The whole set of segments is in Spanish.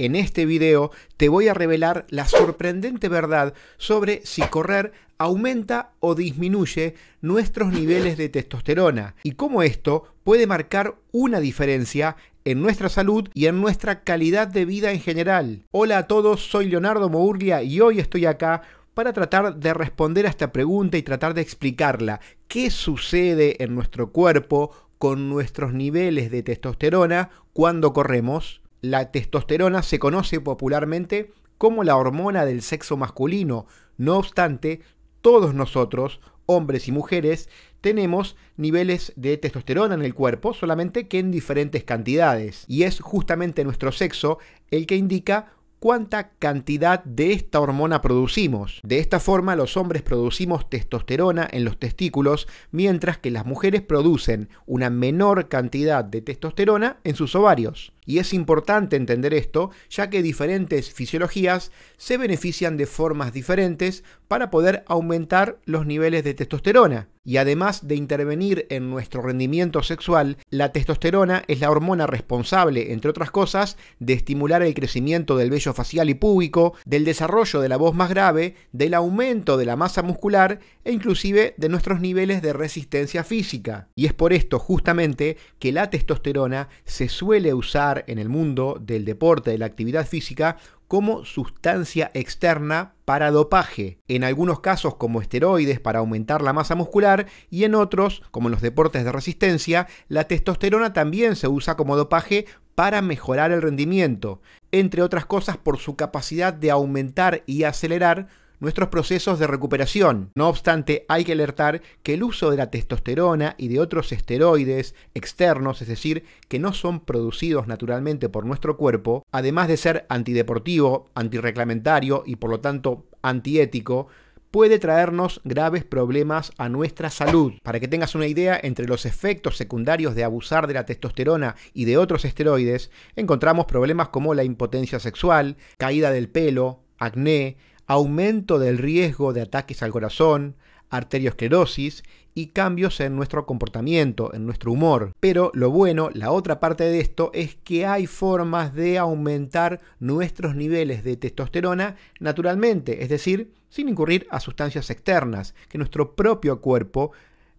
En este video te voy a revelar la sorprendente verdad sobre si correr aumenta o disminuye nuestros niveles de testosterona y cómo esto puede marcar una diferencia en nuestra salud y en nuestra calidad de vida en general. Hola a todos, soy Leonardo Mourlia y hoy estoy acá para tratar de responder a esta pregunta y tratar de explicarla. ¿Qué sucede en nuestro cuerpo con nuestros niveles de testosterona cuando corremos? La testosterona se conoce popularmente como la hormona del sexo masculino. No obstante, todos nosotros, hombres y mujeres, tenemos niveles de testosterona en el cuerpo, solamente que en diferentes cantidades. Y es justamente nuestro sexo el que indica cuánta cantidad de esta hormona producimos. De esta forma los hombres producimos testosterona en los testículos, mientras que las mujeres producen una menor cantidad de testosterona en sus ovarios. Y es importante entender esto, ya que diferentes fisiologías se benefician de formas diferentes para poder aumentar los niveles de testosterona. Y además de intervenir en nuestro rendimiento sexual, la testosterona es la hormona responsable, entre otras cosas, de estimular el crecimiento del vello facial y púbico, del desarrollo de la voz más grave, del aumento de la masa muscular e inclusive de nuestros niveles de resistencia física. Y es por esto justamente que la testosterona se suele usar en el mundo del deporte, de la actividad física, como sustancia externa para dopaje, en algunos casos como esteroides para aumentar la masa muscular y en otros, como en los deportes de resistencia, la testosterona también se usa como dopaje para mejorar el rendimiento, entre otras cosas por su capacidad de aumentar y acelerar nuestros procesos de recuperación. No obstante, hay que alertar que el uso de la testosterona y de otros esteroides externos, es decir, que no son producidos naturalmente por nuestro cuerpo, además de ser antideportivo, antirreglamentario y por lo tanto antiético, puede traernos graves problemas a nuestra salud. Para que tengas una idea, entre los efectos secundarios de abusar de la testosterona y de otros esteroides, encontramos problemas como la impotencia sexual, caída del pelo, acné, aumento del riesgo de ataques al corazón, arteriosclerosis y cambios en nuestro comportamiento, en nuestro humor. Pero lo bueno, la otra parte de esto es que hay formas de aumentar nuestros niveles de testosterona naturalmente, es decir, sin incurrir a sustancias externas que nuestro propio cuerpo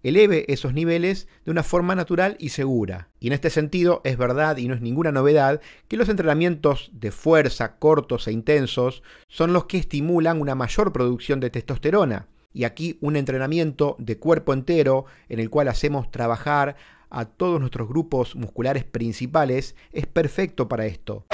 eleve esos niveles de una forma natural y segura. Y en este sentido es verdad y no es ninguna novedad que los entrenamientos de fuerza cortos e intensos son los que estimulan una mayor producción de testosterona. Y aquí un entrenamiento de cuerpo entero en el cual hacemos trabajar a todos nuestros grupos musculares principales es perfecto para esto.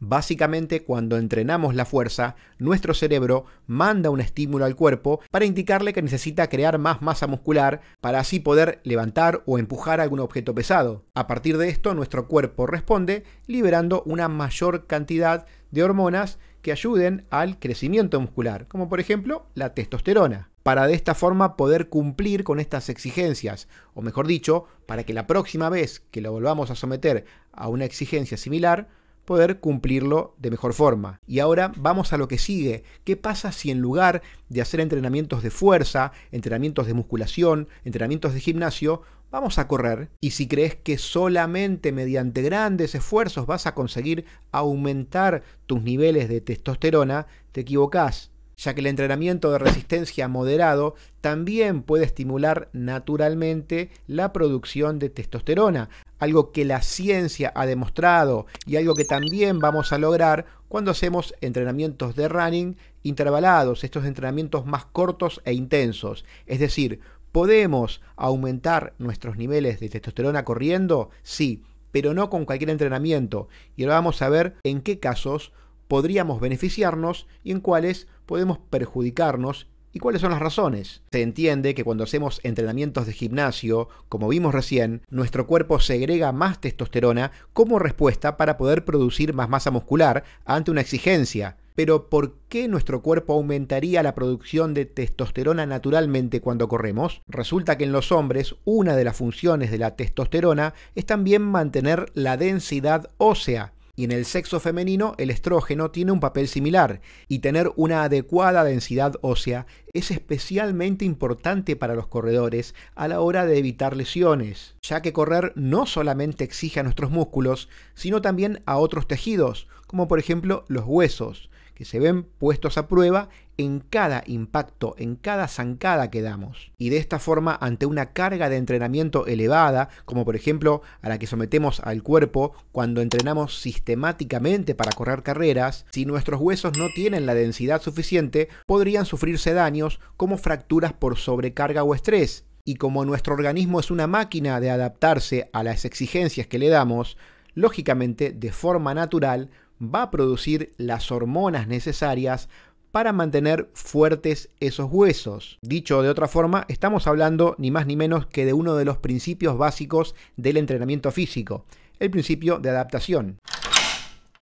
Básicamente, cuando entrenamos la fuerza, nuestro cerebro manda un estímulo al cuerpo para indicarle que necesita crear más masa muscular para así poder levantar o empujar algún objeto pesado. A partir de esto, nuestro cuerpo responde liberando una mayor cantidad de hormonas que ayuden al crecimiento muscular, como por ejemplo la testosterona, para de esta forma poder cumplir con estas exigencias, o mejor dicho, para que la próxima vez que lo volvamos a someter a una exigencia similar, poder cumplirlo de mejor forma. Y ahora vamos a lo que sigue. ¿Qué pasa si en lugar de hacer entrenamientos de fuerza, entrenamientos de musculación, entrenamientos de gimnasio, vamos a correr. Y si crees que solamente mediante grandes esfuerzos vas a conseguir aumentar tus niveles de testosterona, te equivocás ya que el entrenamiento de resistencia moderado también puede estimular naturalmente la producción de testosterona, algo que la ciencia ha demostrado y algo que también vamos a lograr cuando hacemos entrenamientos de running intervalados, estos entrenamientos más cortos e intensos, es decir, ¿Podemos aumentar nuestros niveles de testosterona corriendo? Sí, pero no con cualquier entrenamiento. Y ahora vamos a ver en qué casos podríamos beneficiarnos y en cuáles podemos perjudicarnos ¿Y cuáles son las razones? Se entiende que cuando hacemos entrenamientos de gimnasio, como vimos recién, nuestro cuerpo segrega más testosterona como respuesta para poder producir más masa muscular ante una exigencia. Pero ¿por qué nuestro cuerpo aumentaría la producción de testosterona naturalmente cuando corremos? Resulta que en los hombres una de las funciones de la testosterona es también mantener la densidad ósea, y en el sexo femenino el estrógeno tiene un papel similar, y tener una adecuada densidad ósea es especialmente importante para los corredores a la hora de evitar lesiones, ya que correr no solamente exige a nuestros músculos, sino también a otros tejidos, como por ejemplo los huesos, que se ven puestos a prueba en cada impacto, en cada zancada que damos. Y de esta forma, ante una carga de entrenamiento elevada, como por ejemplo a la que sometemos al cuerpo cuando entrenamos sistemáticamente para correr carreras, si nuestros huesos no tienen la densidad suficiente, podrían sufrirse daños como fracturas por sobrecarga o estrés. Y como nuestro organismo es una máquina de adaptarse a las exigencias que le damos, lógicamente, de forma natural, va a producir las hormonas necesarias para mantener fuertes esos huesos. Dicho de otra forma, estamos hablando ni más ni menos que de uno de los principios básicos del entrenamiento físico, el principio de adaptación.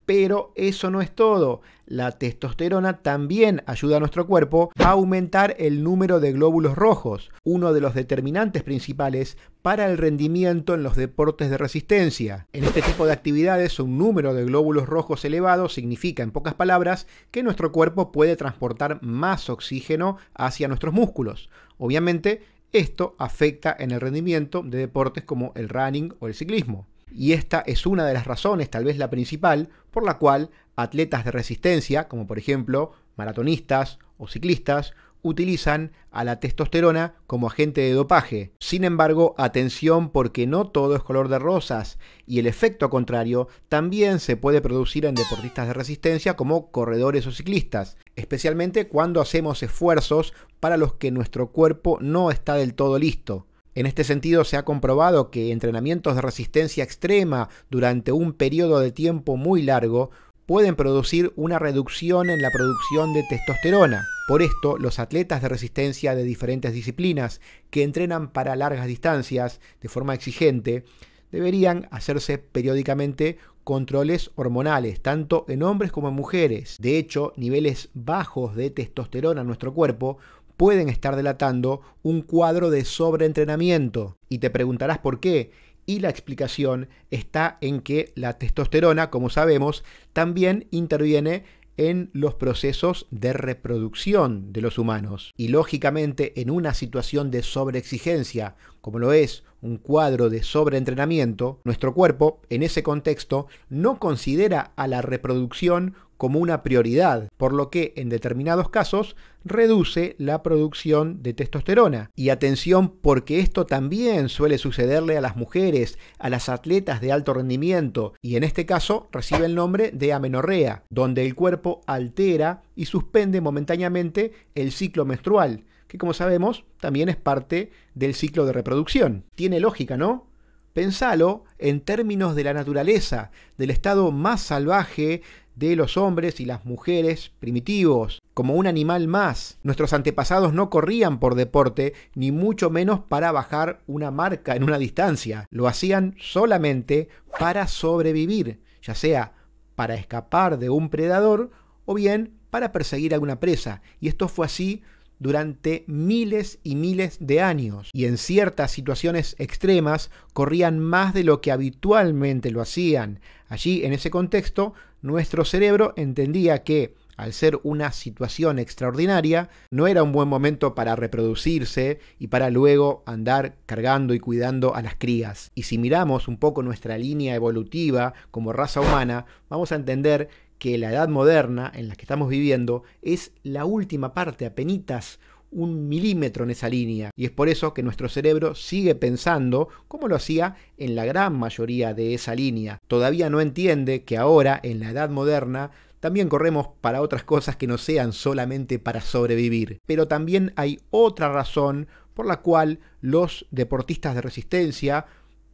Pero eso no es todo. La testosterona también ayuda a nuestro cuerpo a aumentar el número de glóbulos rojos, uno de los determinantes principales para el rendimiento en los deportes de resistencia. En este tipo de actividades, un número de glóbulos rojos elevado significa, en pocas palabras, que nuestro cuerpo puede transportar más oxígeno hacia nuestros músculos. Obviamente, esto afecta en el rendimiento de deportes como el running o el ciclismo y esta es una de las razones, tal vez la principal, por la cual atletas de resistencia, como por ejemplo maratonistas o ciclistas, utilizan a la testosterona como agente de dopaje. Sin embargo, atención porque no todo es color de rosas y el efecto contrario también se puede producir en deportistas de resistencia como corredores o ciclistas, especialmente cuando hacemos esfuerzos para los que nuestro cuerpo no está del todo listo. En este sentido, se ha comprobado que entrenamientos de resistencia extrema durante un periodo de tiempo muy largo pueden producir una reducción en la producción de testosterona. Por esto, los atletas de resistencia de diferentes disciplinas que entrenan para largas distancias de forma exigente deberían hacerse periódicamente controles hormonales, tanto en hombres como en mujeres. De hecho, niveles bajos de testosterona en nuestro cuerpo pueden estar delatando un cuadro de sobreentrenamiento. Y te preguntarás por qué. Y la explicación está en que la testosterona, como sabemos, también interviene en los procesos de reproducción de los humanos. Y lógicamente en una situación de sobreexigencia, como lo es un cuadro de sobreentrenamiento, nuestro cuerpo, en ese contexto, no considera a la reproducción como una prioridad, por lo que en determinados casos reduce la producción de testosterona. Y atención porque esto también suele sucederle a las mujeres, a las atletas de alto rendimiento, y en este caso recibe el nombre de amenorrea, donde el cuerpo altera y suspende momentáneamente el ciclo menstrual que como sabemos también es parte del ciclo de reproducción. Tiene lógica, ¿no? Pensalo en términos de la naturaleza, del estado más salvaje de los hombres y las mujeres primitivos, como un animal más. Nuestros antepasados no corrían por deporte, ni mucho menos para bajar una marca en una distancia. Lo hacían solamente para sobrevivir, ya sea para escapar de un predador o bien para perseguir a una presa. Y esto fue así durante miles y miles de años y en ciertas situaciones extremas corrían más de lo que habitualmente lo hacían. Allí, en ese contexto, nuestro cerebro entendía que al ser una situación extraordinaria, no era un buen momento para reproducirse y para luego andar cargando y cuidando a las crías. Y si miramos un poco nuestra línea evolutiva como raza humana, vamos a entender que la edad moderna en la que estamos viviendo es la última parte, apenas un milímetro en esa línea. Y es por eso que nuestro cerebro sigue pensando como lo hacía en la gran mayoría de esa línea. Todavía no entiende que ahora, en la edad moderna, también corremos para otras cosas que no sean solamente para sobrevivir. Pero también hay otra razón por la cual los deportistas de resistencia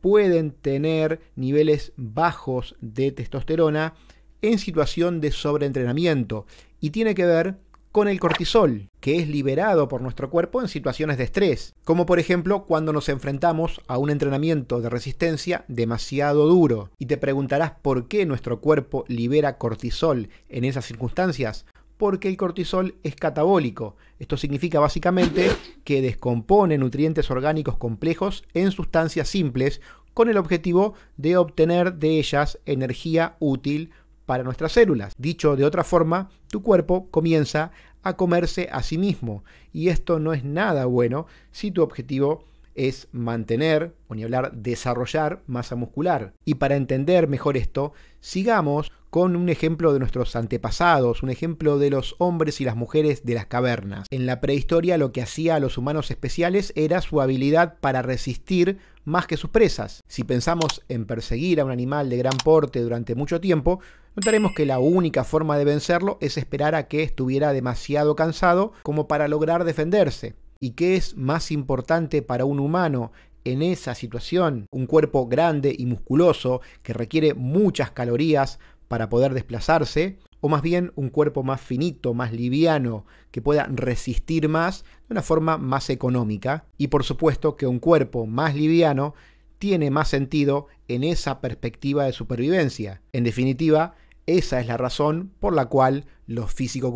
pueden tener niveles bajos de testosterona en situación de sobreentrenamiento y tiene que ver con el cortisol, que es liberado por nuestro cuerpo en situaciones de estrés, como por ejemplo cuando nos enfrentamos a un entrenamiento de resistencia demasiado duro. Y te preguntarás por qué nuestro cuerpo libera cortisol en esas circunstancias. Porque el cortisol es catabólico. Esto significa básicamente que descompone nutrientes orgánicos complejos en sustancias simples con el objetivo de obtener de ellas energía útil para nuestras células. Dicho de otra forma, tu cuerpo comienza a comerse a sí mismo y esto no es nada bueno si tu objetivo es mantener, o ni hablar, desarrollar masa muscular. Y para entender mejor esto, sigamos con un ejemplo de nuestros antepasados, un ejemplo de los hombres y las mujeres de las cavernas. En la prehistoria lo que hacía a los humanos especiales era su habilidad para resistir más que sus presas. Si pensamos en perseguir a un animal de gran porte durante mucho tiempo, notaremos que la única forma de vencerlo es esperar a que estuviera demasiado cansado como para lograr defenderse. ¿Y qué es más importante para un humano en esa situación? Un cuerpo grande y musculoso que requiere muchas calorías para poder desplazarse, o más bien un cuerpo más finito, más liviano, que pueda resistir más de una forma más económica. Y por supuesto que un cuerpo más liviano tiene más sentido en esa perspectiva de supervivencia. En definitiva, esa es la razón por la cual los físico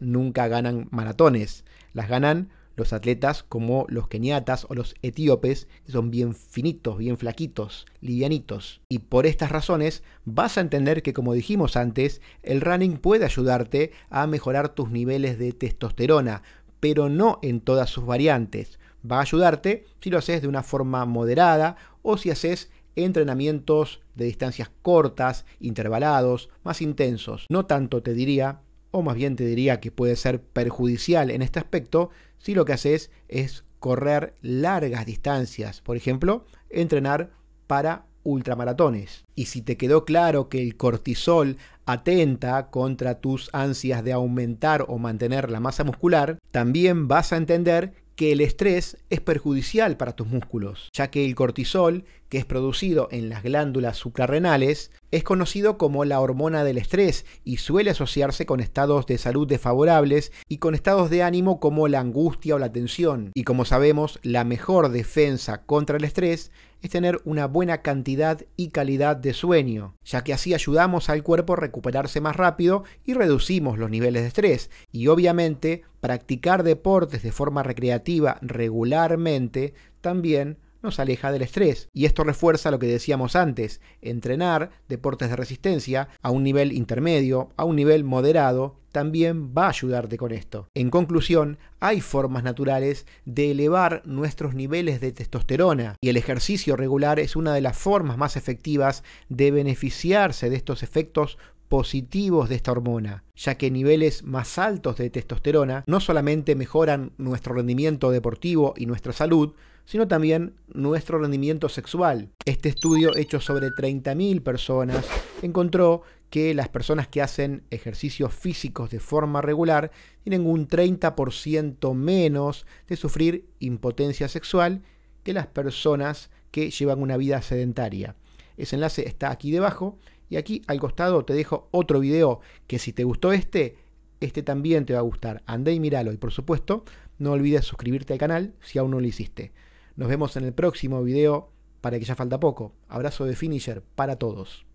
nunca ganan maratones. Las ganan los atletas como los keniatas o los etíopes, son bien finitos, bien flaquitos, livianitos. Y por estas razones vas a entender que, como dijimos antes, el running puede ayudarte a mejorar tus niveles de testosterona, pero no en todas sus variantes. Va a ayudarte si lo haces de una forma moderada o si haces entrenamientos de distancias cortas, intervalados, más intensos. No tanto te diría, o más bien te diría que puede ser perjudicial en este aspecto si lo que haces es correr largas distancias, por ejemplo, entrenar para ultramaratones. Y si te quedó claro que el cortisol atenta contra tus ansias de aumentar o mantener la masa muscular, también vas a entender que el estrés es perjudicial para tus músculos, ya que el cortisol, que es producido en las glándulas suprarrenales, es conocido como la hormona del estrés y suele asociarse con estados de salud desfavorables y con estados de ánimo como la angustia o la tensión. Y como sabemos, la mejor defensa contra el estrés es tener una buena cantidad y calidad de sueño, ya que así ayudamos al cuerpo a recuperarse más rápido y reducimos los niveles de estrés. Y obviamente, practicar deportes de forma recreativa regularmente también nos aleja del estrés. Y esto refuerza lo que decíamos antes, entrenar deportes de resistencia a un nivel intermedio, a un nivel moderado, también va a ayudarte con esto. En conclusión, hay formas naturales de elevar nuestros niveles de testosterona y el ejercicio regular es una de las formas más efectivas de beneficiarse de estos efectos positivos de esta hormona, ya que niveles más altos de testosterona no solamente mejoran nuestro rendimiento deportivo y nuestra salud, sino también nuestro rendimiento sexual. Este estudio hecho sobre 30.000 personas encontró que las personas que hacen ejercicios físicos de forma regular tienen un 30% menos de sufrir impotencia sexual que las personas que llevan una vida sedentaria. Ese enlace está aquí debajo y aquí al costado te dejo otro video que si te gustó este, este también te va a gustar. Ande y míralo y por supuesto no olvides suscribirte al canal si aún no lo hiciste. Nos vemos en el próximo video para que ya falta poco. Abrazo de Finisher para todos.